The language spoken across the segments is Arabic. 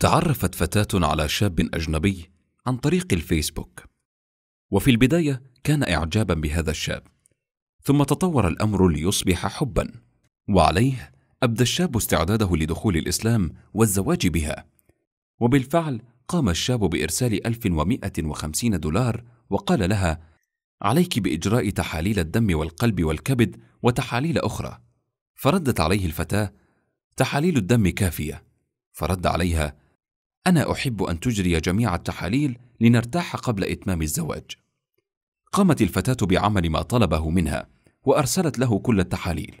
تعرفت فتاة على شاب أجنبي عن طريق الفيسبوك وفي البداية كان إعجابا بهذا الشاب ثم تطور الأمر ليصبح حبا وعليه أبدى الشاب استعداده لدخول الإسلام والزواج بها وبالفعل قام الشاب بإرسال 1150 دولار وقال لها عليك بإجراء تحاليل الدم والقلب والكبد وتحاليل أخرى فردت عليه الفتاة تحاليل الدم كافية فرد عليها أنا أحب أن تجري جميع التحاليل لنرتاح قبل إتمام الزواج. قامت الفتاة بعمل ما طلبه منها، وأرسلت له كل التحاليل.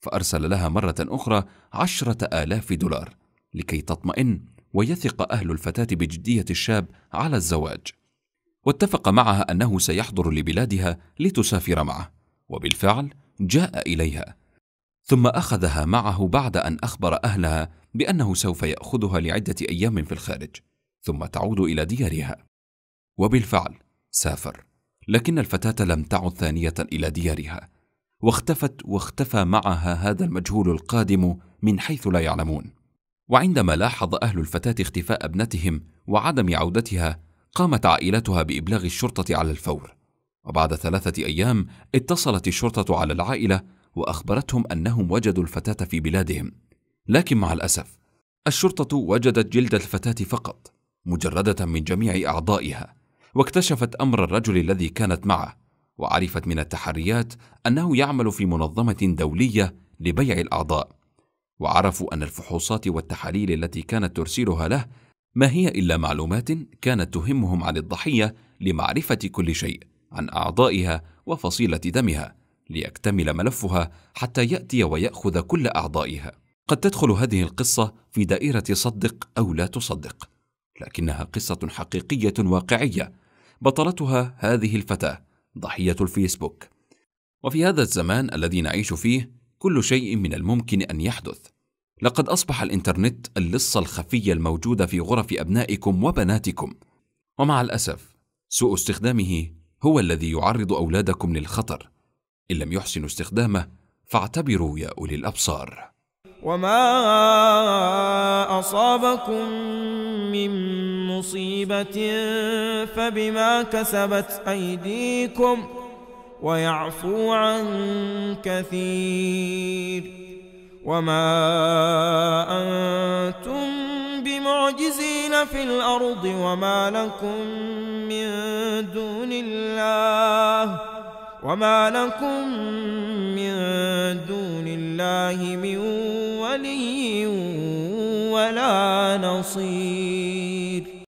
فأرسل لها مرة أخرى عشرة آلاف دولار لكي تطمئن ويثق أهل الفتاة بجدية الشاب على الزواج. واتفق معها أنه سيحضر لبلادها لتسافر معه، وبالفعل جاء إليها ثم اخذها معه بعد ان اخبر اهلها بانه سوف ياخذها لعده ايام في الخارج ثم تعود الى ديارها وبالفعل سافر لكن الفتاه لم تعد ثانيه الى ديارها واختفت واختفى معها هذا المجهول القادم من حيث لا يعلمون وعندما لاحظ اهل الفتاه اختفاء ابنتهم وعدم عودتها قامت عائلتها بابلاغ الشرطه على الفور وبعد ثلاثه ايام اتصلت الشرطه على العائله واخبرتهم انهم وجدوا الفتاه في بلادهم لكن مع الاسف الشرطه وجدت جلد الفتاه فقط مجرده من جميع اعضائها واكتشفت امر الرجل الذي كانت معه وعرفت من التحريات انه يعمل في منظمه دوليه لبيع الاعضاء وعرفوا ان الفحوصات والتحاليل التي كانت ترسلها له ما هي الا معلومات كانت تهمهم عن الضحيه لمعرفه كل شيء عن اعضائها وفصيله دمها ليكتمل ملفها حتى ياتي وياخذ كل اعضائها قد تدخل هذه القصه في دائره صدق او لا تصدق لكنها قصه حقيقيه واقعيه بطلتها هذه الفتاه ضحيه الفيسبوك وفي هذا الزمان الذي نعيش فيه كل شيء من الممكن ان يحدث لقد اصبح الانترنت اللصه الخفيه الموجوده في غرف ابنائكم وبناتكم ومع الاسف سوء استخدامه هو الذي يعرض اولادكم للخطر إن لم يحسنوا استخدامه فاعتبروا يا أولي الأبصار وما أصابكم من مصيبة فبما كسبت أيديكم ويعفو عن كثير وما أنتم بمعجزين في الأرض وما لكم من دون الله وما لكم من دون الله من ولي ولا نصير